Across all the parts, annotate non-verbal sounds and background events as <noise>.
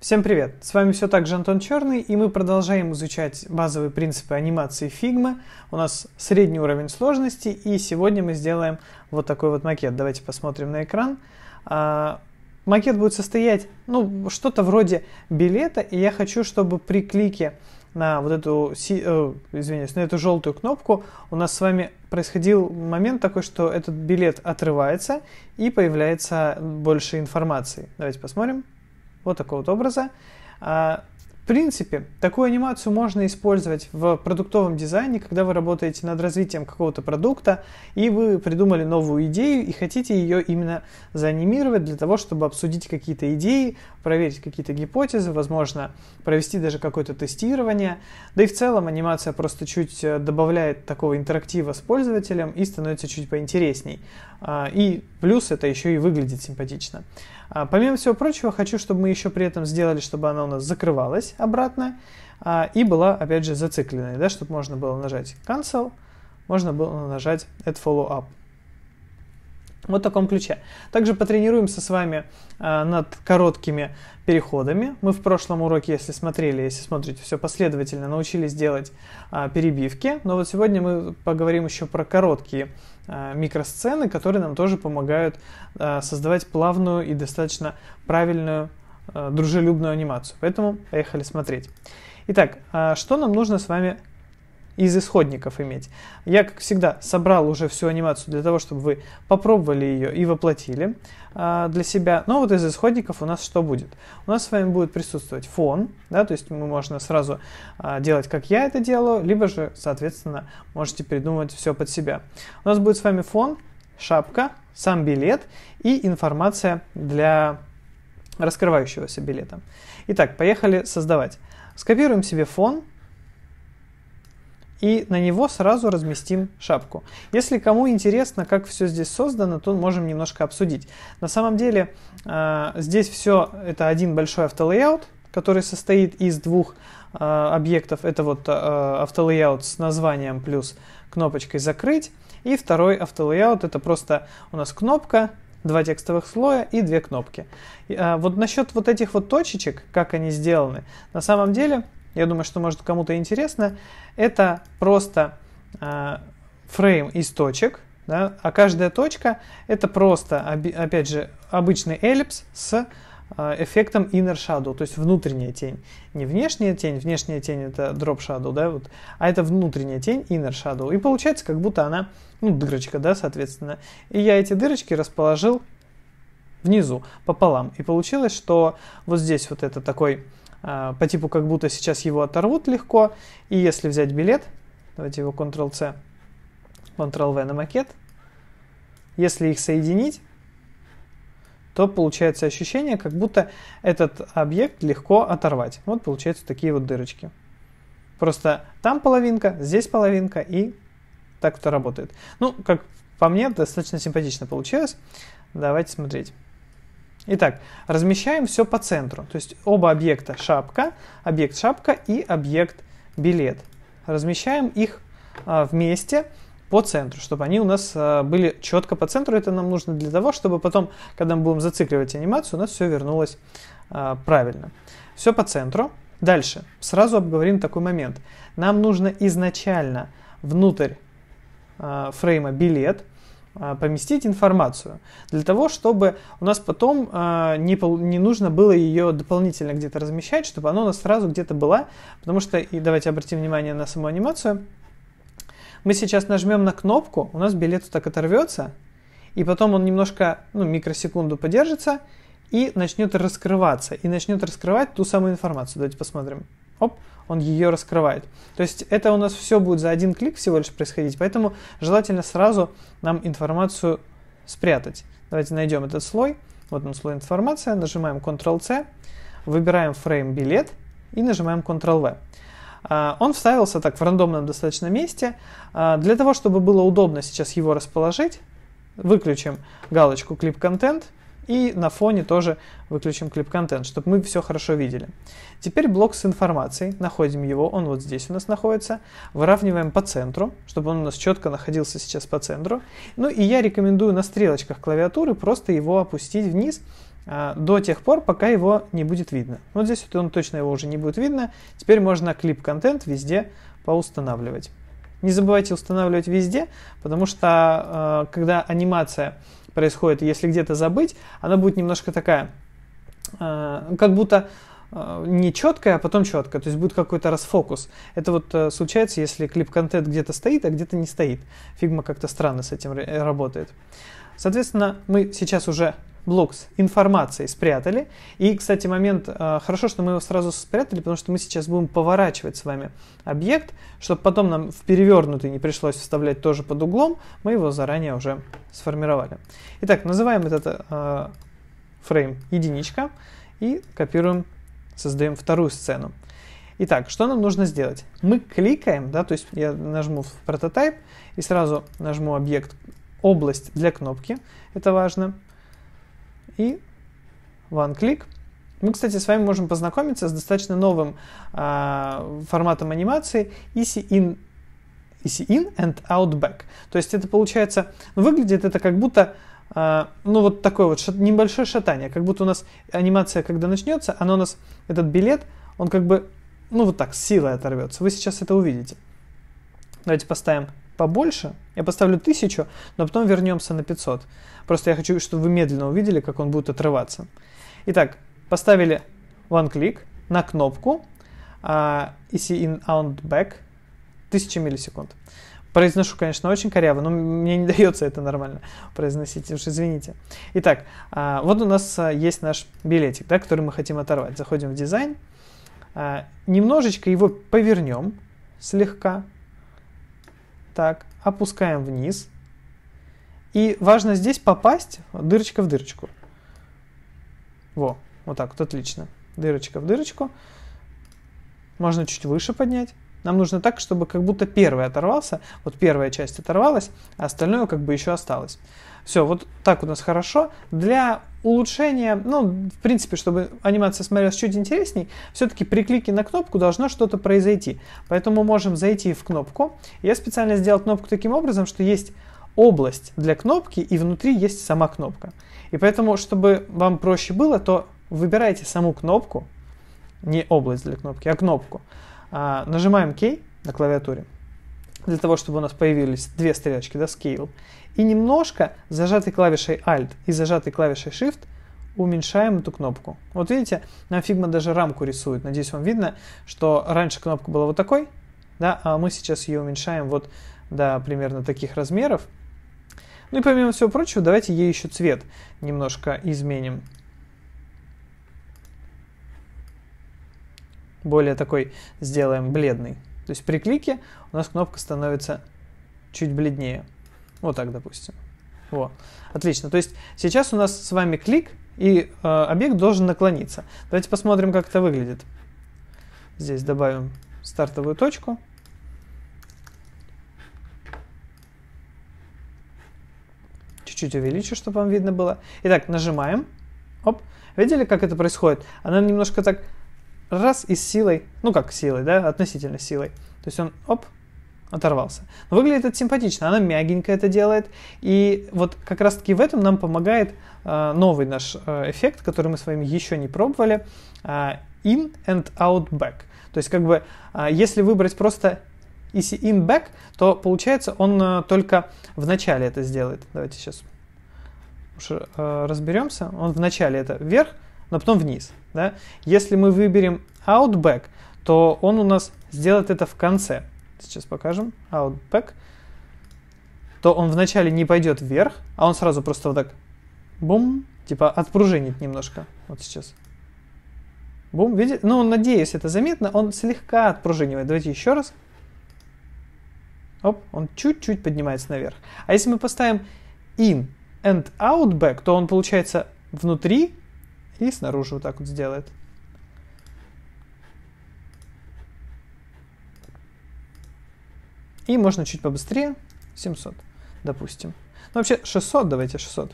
Всем привет! С вами все так же Антон Черный, и мы продолжаем изучать базовые принципы анимации Figma. У нас средний уровень сложности, и сегодня мы сделаем вот такой вот макет. Давайте посмотрим на экран. А, макет будет состоять, ну, что-то вроде билета, и я хочу, чтобы при клике на вот эту, э, извиняюсь, на эту желтую кнопку у нас с вами происходил момент такой, что этот билет отрывается и появляется больше информации. Давайте посмотрим. Вот такого вот образа. А, в принципе, такую анимацию можно использовать в продуктовом дизайне, когда вы работаете над развитием какого-то продукта, и вы придумали новую идею и хотите ее именно заанимировать для того, чтобы обсудить какие-то идеи, проверить какие-то гипотезы, возможно, провести даже какое-то тестирование. Да и в целом анимация просто чуть э, добавляет такого интерактива с пользователем и становится чуть поинтересней. А, и плюс это еще и выглядит симпатично. А, помимо всего прочего, хочу, чтобы мы еще при этом сделали, чтобы она у нас закрывалась обратно а, и была, опять же, зацикленной, да, чтобы можно было нажать Cancel, можно было нажать Add Follow Up. Вот в таком ключе. Также потренируемся с вами э, над короткими переходами. Мы в прошлом уроке, если смотрели, если смотрите все последовательно, научились делать э, перебивки. Но вот сегодня мы поговорим еще про короткие э, микросцены, которые нам тоже помогают э, создавать плавную и достаточно правильную, э, дружелюбную анимацию. Поэтому поехали смотреть. Итак, э, что нам нужно с вами из исходников иметь. Я, как всегда, собрал уже всю анимацию для того, чтобы вы попробовали ее и воплотили э, для себя. Но вот из исходников у нас что будет? У нас с вами будет присутствовать фон, да, то есть мы можно сразу э, делать, как я это делаю, либо же, соответственно, можете придумывать все под себя. У нас будет с вами фон, шапка, сам билет и информация для раскрывающегося билета. Итак, поехали создавать. Скопируем себе фон, и на него сразу разместим шапку. Если кому интересно, как все здесь создано, то можем немножко обсудить. На самом деле э, здесь все это один большой автолейаут, который состоит из двух э, объектов. Это вот э, автолейаут с названием плюс кнопочкой «Закрыть». И второй автолейаут – это просто у нас кнопка, два текстовых слоя и две кнопки. Вот насчет вот этих вот точечек, как они сделаны, на самом деле – я думаю, что может кому-то интересно, это просто э, фрейм из точек, да, а каждая точка это просто, опять же, обычный эллипс с а, эффектом inner shadow, то есть внутренняя тень. Не внешняя тень, внешняя тень это drop shadow, да, вот, а это внутренняя тень inner shadow. И получается, как будто она, ну, дырочка, да, соответственно. И я эти дырочки расположил внизу пополам. И получилось, что вот здесь вот это такой а, по типу как будто сейчас его оторвут легко. И если взять билет, давайте его Ctrl-C, Ctrl-V на макет, если их соединить, то получается ощущение, как будто этот объект легко оторвать. Вот получаются такие вот дырочки. Просто там половинка, здесь половинка, и так это работает. Ну, как по мне, достаточно симпатично получилось. Давайте смотреть. Итак, размещаем все по центру. То есть оба объекта шапка, объект шапка и объект билет. Размещаем их а, вместе по центру, чтобы они у нас а, были четко по центру. Это нам нужно для того, чтобы потом, когда мы будем зацикливать анимацию, у нас все вернулось а, правильно. Все по центру. Дальше. Сразу обговорим такой момент. Нам нужно изначально внутрь фрейма билет – а, поместить информацию для того, чтобы у нас потом э, не, не нужно было ее дополнительно где-то размещать, чтобы она у нас сразу где-то была, потому что, и давайте обратим внимание на саму анимацию, мы сейчас нажмем на кнопку, у нас билет так оторвется, и потом он немножко, ну, микросекунду подержится, и начнет раскрываться, и начнет раскрывать ту самую информацию. Давайте посмотрим оп, он ее раскрывает. То есть это у нас все будет за один клик всего лишь происходить, поэтому желательно сразу нам информацию спрятать. Давайте найдем этот слой. Вот он слой информация, нажимаем Ctrl-C, выбираем фрейм билет и нажимаем Ctrl-V. А, он вставился так в рандомном достаточно месте. А, для того, чтобы было удобно сейчас его расположить, выключим галочку Clip Content. И на фоне тоже выключим клип-контент, чтобы мы все хорошо видели. Теперь блок с информацией. Находим его, он вот здесь у нас находится. Выравниваем по центру, чтобы он у нас четко находился сейчас по центру. Ну и я рекомендую на стрелочках клавиатуры просто его опустить вниз, а, до тех пор, пока его не будет видно. Вот здесь вот он точно его уже не будет видно. Теперь можно клип-контент везде поустанавливать. Не забывайте устанавливать везде, потому что а, когда анимация происходит, если где-то забыть, она будет немножко такая, э, как будто э, не четкая, а потом четкая, то есть будет какой-то расфокус. Это вот э, случается, если клип-контент где-то стоит, а где-то не стоит. Фигма как-то странно с этим работает. Соответственно, мы сейчас уже блок с информацией спрятали. И, кстати, момент, э, хорошо, что мы его сразу спрятали, потому что мы сейчас будем поворачивать с вами объект, чтобы потом нам в перевернутый не пришлось вставлять тоже под углом, мы его заранее уже сформировали. Итак, называем этот э, фрейм единичка и копируем, создаем вторую сцену. Итак, что нам нужно сделать? Мы кликаем, да, то есть я нажму в прототип и сразу нажму объект область для кнопки, это важно и one-click. Мы, кстати, с вами можем познакомиться с достаточно новым э, форматом анимации EC-in EC-in and out back. То есть это получается, ну, выглядит это как будто Uh, ну вот такое вот шат, небольшое шатание, как будто у нас анимация, когда начнется, она у нас, этот билет, он как бы, ну вот так, с силой оторвется. Вы сейчас это увидите. Давайте поставим побольше, я поставлю тысячу, но потом вернемся на 500. Просто я хочу, чтобы вы медленно увидели, как он будет отрываться. Итак, поставили one click на кнопку uh, а, EC in out back 1000 миллисекунд. Произношу, конечно, очень коряво, но мне не <laughs> дается это нормально произносить, уж извините. Итак, а, вот у нас а, есть наш билетик, да, который мы хотим оторвать. Заходим в дизайн, немножечко его повернем слегка, так, опускаем вниз. И важно здесь попасть дырочка в дырочку. Во, вот так вот, отлично. Дырочка в дырочку. Можно чуть выше поднять. Нам нужно так, чтобы как будто первый оторвался, вот первая часть оторвалась, а остальное как бы еще осталось. Все, вот так у нас хорошо. Для улучшения, ну, в принципе, чтобы анимация смотрелась чуть интересней, все-таки при клике на кнопку должно что-то произойти. Поэтому можем зайти в кнопку. Я специально сделал кнопку таким образом, что есть область для кнопки, и внутри есть сама кнопка. И поэтому, чтобы вам проще было, то выбирайте саму кнопку, не область для кнопки, а кнопку. А, нажимаем кей на клавиатуре для того, чтобы у нас появились две стрелочки, да, scale, и немножко зажатой клавишей Alt и зажатой клавишей Shift уменьшаем эту кнопку. Вот видите, нам Figma даже рамку рисует. Надеюсь, вам видно, что раньше кнопка была вот такой, да, а мы сейчас ее уменьшаем вот до примерно таких размеров. Ну и помимо всего прочего, давайте ей еще цвет немножко изменим. Более такой сделаем бледный. То есть при клике у нас кнопка становится чуть бледнее. Вот так, допустим. Вот. Отлично. То есть сейчас у нас с вами клик, и э, объект должен наклониться. Давайте посмотрим, как это выглядит. Здесь добавим стартовую точку. Чуть-чуть увеличу, чтобы вам видно было. Итак, нажимаем. Оп. Видели, как это происходит? Она немножко так раз и с силой, ну как силой, да, относительно силой. То есть он, оп, оторвался. Но выглядит это симпатично, она мягенько это делает. И вот как раз таки в этом нам помогает э, новый наш э, эффект, который мы с вами еще не пробовали, э, in and out back. То есть как бы э, если выбрать просто если in back, то получается он э, только в начале это сделает. Давайте сейчас уж, э, разберемся. Он в начале это вверх, но потом вниз. Да? Если мы выберем Outback, то он у нас сделает это в конце. Сейчас покажем. Outback. То он вначале не пойдет вверх, а он сразу просто вот так бум, типа отпружинит немножко. Вот сейчас. Бум, видите? Ну, надеюсь, это заметно. Он слегка отпружинивает. Давайте еще раз. Оп, он чуть-чуть поднимается наверх. А если мы поставим in and outback, то он получается внутри и снаружи вот так вот сделает. И можно чуть побыстрее. 700, допустим. Ну, вообще 600, давайте 600.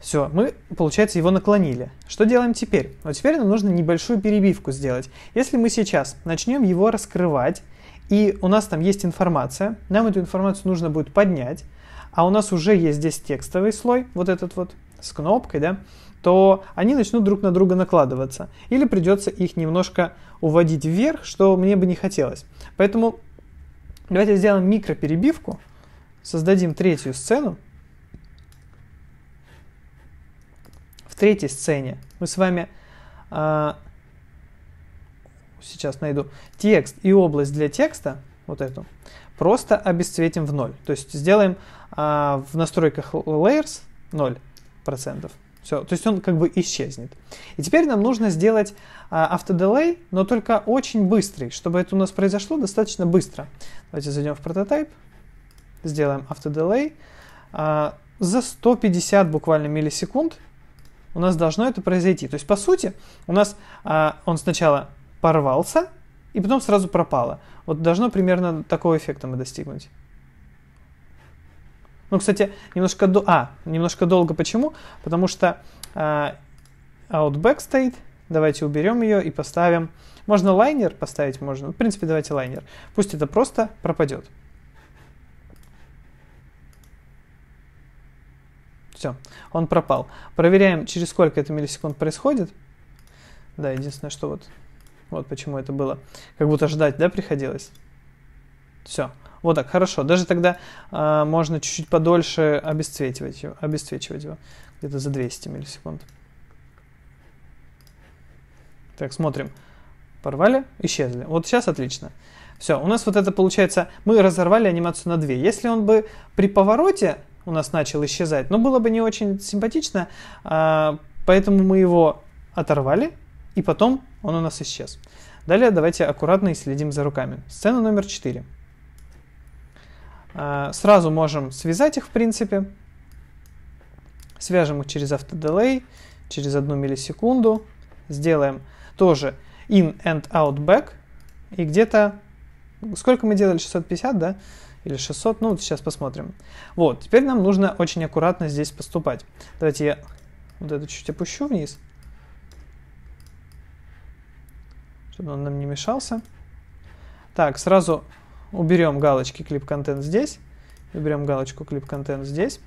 Все, мы, получается, его наклонили. Что делаем теперь? Вот теперь нам нужно небольшую перебивку сделать. Если мы сейчас начнем его раскрывать, и у нас там есть информация, нам эту информацию нужно будет поднять, а у нас уже есть здесь текстовый слой, вот этот вот, с кнопкой, да, то они начнут друг на друга накладываться. Или придется их немножко уводить вверх, что мне бы не хотелось. Поэтому давайте сделаем микроперебивку, создадим третью сцену. В третьей сцене мы с вами э, сейчас найду текст и область для текста, вот эту, просто обесцветим в ноль. То есть сделаем э, в настройках layers 0%. Все, то есть он как бы исчезнет. И теперь нам нужно сделать а, автодилей, но только очень быстрый, чтобы это у нас произошло достаточно быстро. Давайте зайдем в прототип, сделаем автодилей. А, за 150 буквально миллисекунд у нас должно это произойти. То есть, по сути, у нас а, он сначала порвался, и потом сразу пропало. Вот должно примерно такого эффекта мы достигнуть. Ну, кстати, немножко до... А, немножко долго. Почему? Потому что э, Outback стоит. Давайте уберем ее и поставим... Можно лайнер поставить, можно. Ну, в принципе, давайте лайнер. Пусть это просто пропадет. Все, он пропал. Проверяем, через сколько это миллисекунд происходит. Да, единственное, что вот... Вот почему это было. Как будто ждать, да, приходилось? Все. Вот так, хорошо. Даже тогда э, можно чуть-чуть подольше обесцвечивать его, обесцвечивать его. Где-то за 200 миллисекунд. Так, смотрим. Порвали, исчезли. Вот сейчас отлично. Все, у нас вот это получается, мы разорвали анимацию на две. Если он бы при повороте у нас начал исчезать, ну, было бы не очень симпатично, а, поэтому мы его оторвали, и потом он у нас исчез. Далее давайте аккуратно и следим за руками. Сцена номер 4. А, сразу можем связать их, в принципе. Свяжем их через автоделей, через одну миллисекунду. Сделаем тоже in and out back. И где-то... Сколько мы делали? 650, да? Или 600? Ну, вот сейчас посмотрим. Вот, теперь нам нужно очень аккуратно здесь поступать. Давайте я вот это чуть опущу вниз. Чтобы он нам не мешался. Так, сразу уберем галочки клип-контент здесь, уберем галочку клип-контент здесь.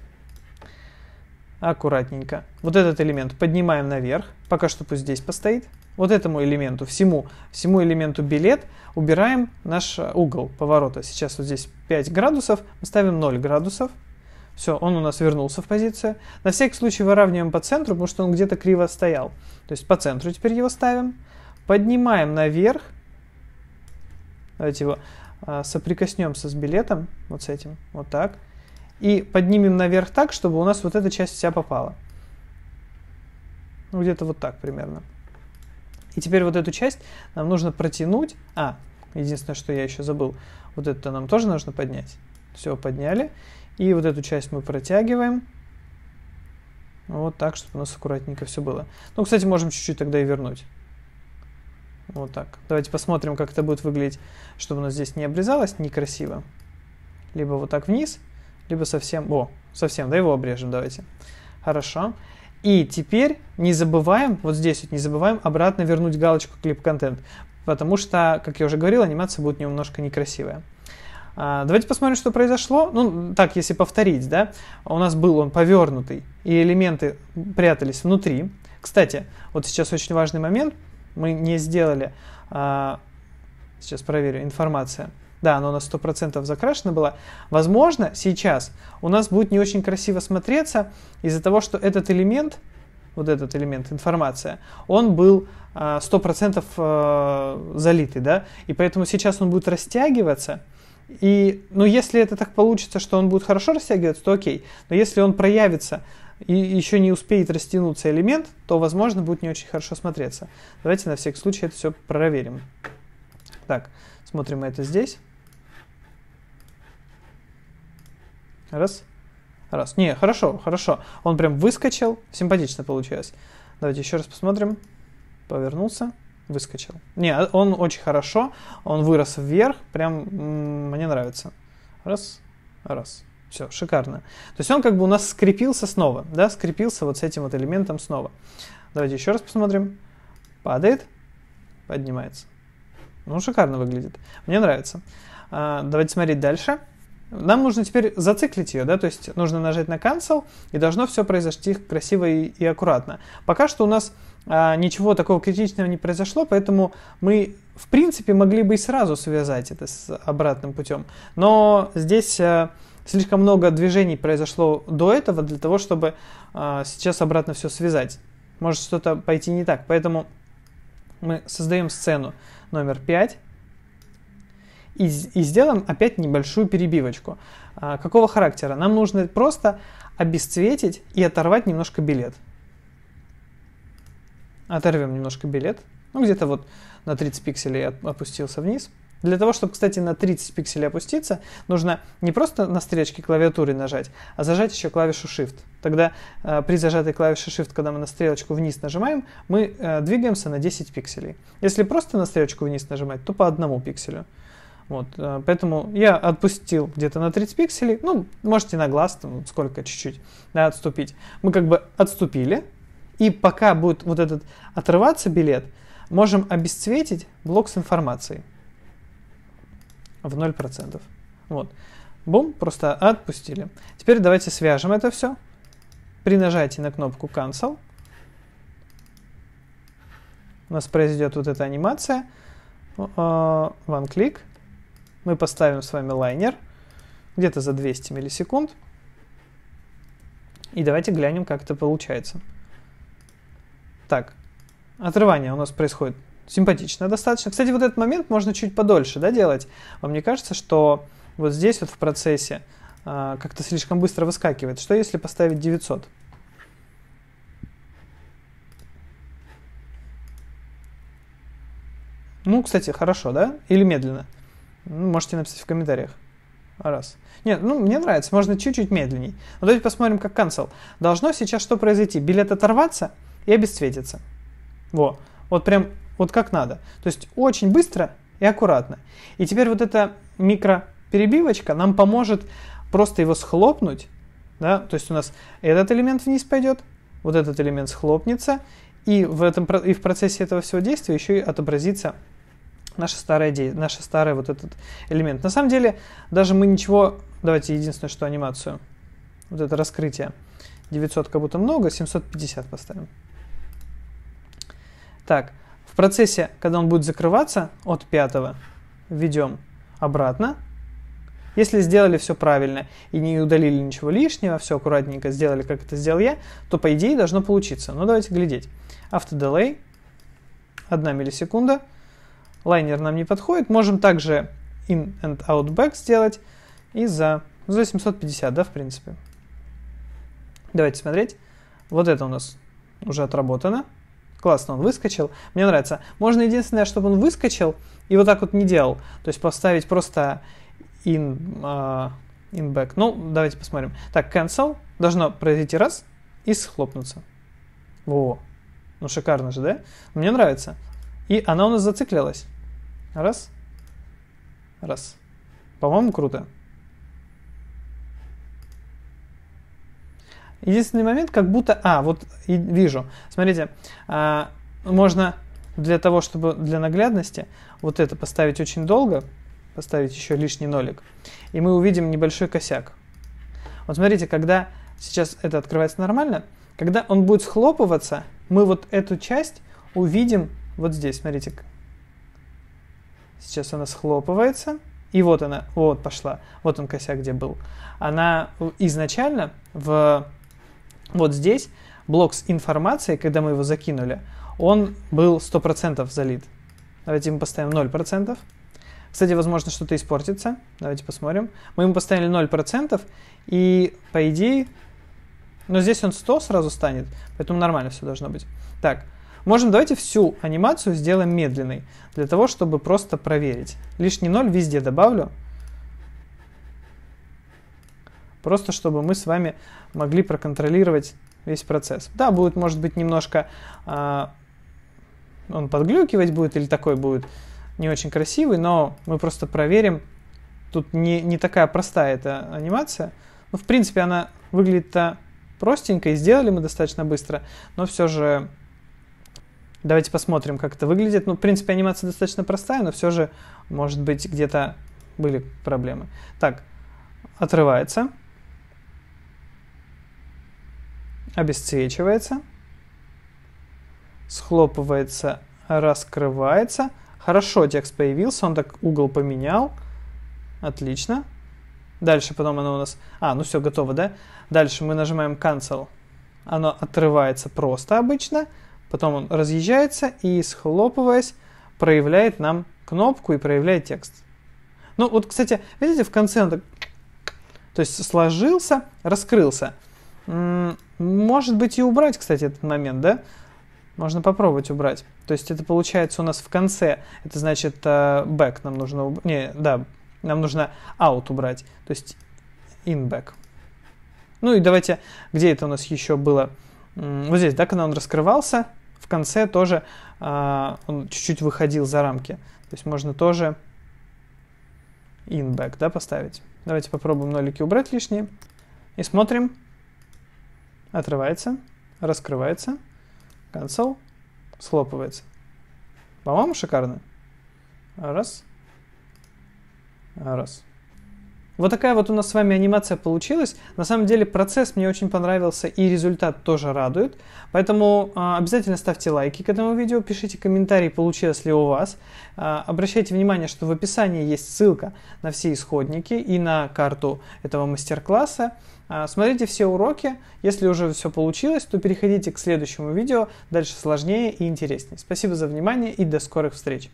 Аккуратненько. Вот этот элемент поднимаем наверх, пока что пусть здесь постоит. Вот этому элементу, всему, всему элементу билет убираем наш э, угол поворота. Сейчас вот здесь 5 градусов, мы ставим 0 градусов. Все, он у нас вернулся в позицию. На всякий случай выравниваем по центру, потому что он где-то криво стоял. То есть по центру теперь его ставим. Поднимаем наверх. Давайте его а, соприкоснемся с билетом, вот с этим, вот так, и поднимем наверх так, чтобы у нас вот эта часть вся попала. Ну, где-то вот так примерно. И теперь вот эту часть нам нужно протянуть. А, единственное, что я еще забыл, вот это нам тоже нужно поднять. Все, подняли. И вот эту часть мы протягиваем. Вот так, чтобы у нас аккуратненько все было. Ну, кстати, можем чуть-чуть тогда и вернуть. Вот так. Давайте посмотрим, как это будет выглядеть, чтобы у нас здесь не обрезалось некрасиво. Либо вот так вниз, либо совсем... О, совсем, да, его обрежем, давайте. Хорошо. И теперь не забываем, вот здесь вот не забываем обратно вернуть галочку клип-контент, потому что, как я уже говорил, анимация будет немножко некрасивая. А, давайте посмотрим, что произошло. Ну, так, если повторить, да, у нас был он повернутый, и элементы прятались внутри. Кстати, вот сейчас очень важный момент – мы не сделали. А, сейчас проверю, информация. Да, она у нас 100% закрашена была. Возможно, сейчас у нас будет не очень красиво смотреться из-за того, что этот элемент, вот этот элемент, информация, он был 100% а, а, залитый, да, и поэтому сейчас он будет растягиваться, и, ну, если это так получится, что он будет хорошо растягиваться, то окей. Но если он проявится и еще не успеет растянуться элемент, то, возможно, будет не очень хорошо смотреться. Давайте на всякий случай это все проверим. Так, смотрим мы это здесь. Раз. Раз. Не, хорошо, хорошо. Он прям выскочил. Симпатично получилось. Давайте еще раз посмотрим. Повернулся. Выскочил. Не, а, он очень хорошо. Он вырос вверх. Прям мне нравится. Раз. Раз. Все, шикарно. То есть он как бы у нас скрепился снова, да, скрепился вот с этим вот элементом снова. Давайте еще раз посмотрим. Падает, поднимается. Ну, шикарно выглядит. Мне нравится. А, давайте смотреть дальше. Нам нужно теперь зациклить ее, да, то есть нужно нажать на cancel, и должно все произойти красиво и, и аккуратно. Пока что у нас а, ничего такого критичного не произошло, поэтому мы, в принципе, могли бы и сразу связать это с обратным путем. Но здесь... А, слишком много движений произошло до этого для того, чтобы э, сейчас обратно все связать. Может что-то пойти не так. Поэтому мы создаем сцену номер 5 и, и сделаем опять небольшую перебивочку. А, какого характера? Нам нужно просто обесцветить и оторвать немножко билет. Оторвем немножко билет. Ну, где-то вот на 30 пикселей опустился вниз. Для того, чтобы, кстати, на 30 пикселей опуститься, нужно не просто на стрелочке клавиатуры нажать, а зажать еще клавишу Shift. Тогда э, при зажатой клавише Shift, когда мы на стрелочку вниз нажимаем, мы э, двигаемся на 10 пикселей. Если просто на стрелочку вниз нажимать, то по одному пикселю. Вот, э, поэтому я отпустил где-то на 30 пикселей, ну, можете на глаз, там, сколько, чуть-чуть, да, отступить. Мы как бы отступили, и пока будет вот этот отрываться билет, можем обесцветить блок с информацией в 0%. Вот. Бум, просто отпустили. Теперь давайте свяжем это все. При нажатии на кнопку Cancel у нас произойдет вот эта анимация. А, one click, Мы поставим с вами лайнер где-то за 200 миллисекунд. И давайте глянем, как это получается. Так, отрывание у нас происходит симпатично достаточно. Кстати, вот этот момент можно чуть подольше да, делать. Вам мне кажется, что вот здесь вот в процессе э, как-то слишком быстро выскакивает. Что если поставить 900? Ну, кстати, хорошо, да? Или медленно? Ну, можете написать в комментариях. Раз. Нет, ну, мне нравится, можно чуть-чуть медленней. Но ну, давайте посмотрим, как cancel. Должно сейчас что произойти? Билет оторваться и обесцветиться. Во. Вот прям вот как надо. То есть очень быстро и аккуратно. И теперь вот эта микроперебивочка нам поможет просто его схлопнуть, да, то есть у нас этот элемент вниз пойдет, вот этот элемент схлопнется, и в, этом, и в процессе этого всего действия еще и отобразится наша старая, идея, наша старая вот этот элемент. На самом деле, даже мы ничего... Давайте единственное, что анимацию. Вот это раскрытие. 900 как будто много, 750 поставим. Так, процессе, когда он будет закрываться от пятого, введем обратно. Если сделали все правильно и не удалили ничего лишнего, все аккуратненько сделали, как это сделал я, то по идее должно получиться. Но ну, давайте глядеть. Автодилей, одна миллисекунда. Лайнер нам не подходит. Можем также in and out back сделать и за, за 750, да, в принципе. Давайте смотреть. Вот это у нас уже отработано. Классно, он выскочил. Мне нравится. Можно единственное, чтобы он выскочил и вот так вот не делал. То есть поставить просто in, uh, in back. Ну, давайте посмотрим. Так, cancel должно произойти раз и схлопнуться. Во. Ну, шикарно же, да? Мне нравится. И она у нас зациклилась. Раз. Раз. По-моему, круто. Единственный момент, как будто... А, вот и вижу. Смотрите, а, можно для того, чтобы для наглядности вот это поставить очень долго, поставить еще лишний нолик, и мы увидим небольшой косяк. Вот смотрите, когда сейчас это открывается нормально, когда он будет схлопываться, мы вот эту часть увидим вот здесь, смотрите. Сейчас она схлопывается. И вот она, вот пошла, вот он косяк где был. Она изначально в вот здесь блок с информацией, когда мы его закинули, он был 100% залит. Давайте мы поставим 0%. Кстати, возможно, что-то испортится. Давайте посмотрим. Мы ему поставили 0%, и по идее... Но здесь он 100 сразу станет, поэтому нормально все должно быть. Так, можем давайте всю анимацию сделаем медленной, для того, чтобы просто проверить. Лишний 0 везде добавлю. Просто чтобы мы с вами могли проконтролировать весь процесс. Да, будет, может быть, немножко э, он подглюкивать будет или такой будет не очень красивый, но мы просто проверим. Тут не, не такая простая эта анимация. Ну, в принципе, она выглядит-то простенько, и сделали мы достаточно быстро, но все же давайте посмотрим, как это выглядит. Ну, в принципе, анимация достаточно простая, но все же, может быть, где-то были проблемы. Так, отрывается. обесцвечивается, схлопывается, раскрывается. Хорошо, текст появился, он так угол поменял. Отлично. Дальше потом оно у нас... А, ну все, готово, да? Дальше мы нажимаем Cancel. Оно отрывается просто обычно. Потом он разъезжается и, схлопываясь, проявляет нам кнопку и проявляет текст. Ну вот, кстати, видите, в конце он так... То есть сложился, раскрылся. Может быть и убрать, кстати, этот момент, да? Можно попробовать убрать. То есть это получается у нас в конце. Это значит э, back нам нужно... Уб... Не, да, нам нужно out убрать. То есть in back. Ну и давайте, где это у нас еще было? Вот здесь, да, когда он раскрывался, в конце тоже э, он чуть-чуть выходил за рамки. То есть можно тоже in back, да, поставить. Давайте попробуем нолики убрать лишние. И смотрим. Отрывается, раскрывается, cancel, схлопывается. По-моему, шикарно. Раз. Раз. Вот такая вот у нас с вами анимация получилась. На самом деле процесс мне очень понравился и результат тоже радует. Поэтому а, обязательно ставьте лайки к этому видео, пишите комментарии, получилось ли у вас. А, обращайте внимание, что в описании есть ссылка на все исходники и на карту этого мастер-класса. А, смотрите все уроки. Если уже все получилось, то переходите к следующему видео. Дальше сложнее и интереснее. Спасибо за внимание и до скорых встреч.